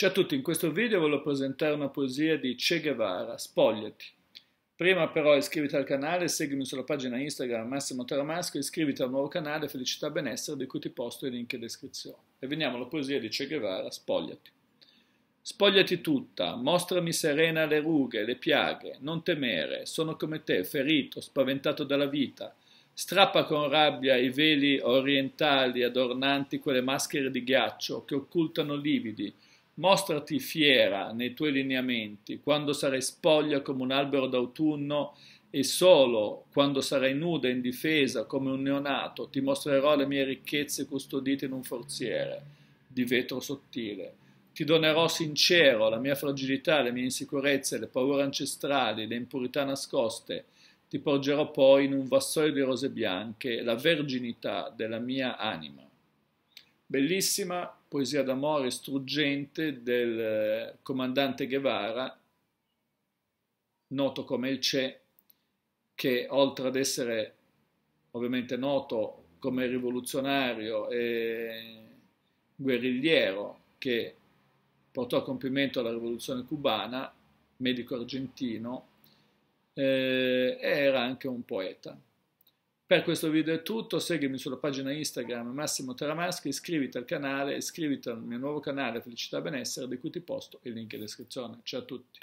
Ciao a tutti, in questo video voglio presentare una poesia di Che Guevara, Spogliati. Prima però iscriviti al canale, seguimi sulla pagina Instagram Massimo Taramasco e iscriviti al nuovo canale Felicità Benessere di cui ti posto i link in descrizione. E veniamo alla poesia di Che Guevara, Spogliati. Spogliati tutta, mostrami serena le rughe, le piaghe, non temere, sono come te, ferito, spaventato dalla vita. Strappa con rabbia i veli orientali adornanti quelle maschere di ghiaccio che occultano lividi, Mostrati fiera nei tuoi lineamenti, quando sarai spoglia come un albero d'autunno e solo quando sarai nuda e indifesa come un neonato ti mostrerò le mie ricchezze custodite in un forziere di vetro sottile. Ti donerò sincero la mia fragilità, le mie insicurezze, le paure ancestrali, le impurità nascoste. Ti porgerò poi in un vassoio di rose bianche la verginità della mia anima. Bellissima poesia d'amore struggente del eh, comandante Guevara, noto come il CE, che oltre ad essere ovviamente noto come rivoluzionario e guerrigliero che portò a compimento la rivoluzione cubana, medico argentino, eh, era anche un poeta. Per questo video è tutto, seguimi sulla pagina Instagram Massimo Teramaschi, iscriviti al canale, iscriviti al mio nuovo canale Felicità Benessere di cui ti posto il link in descrizione. Ciao a tutti!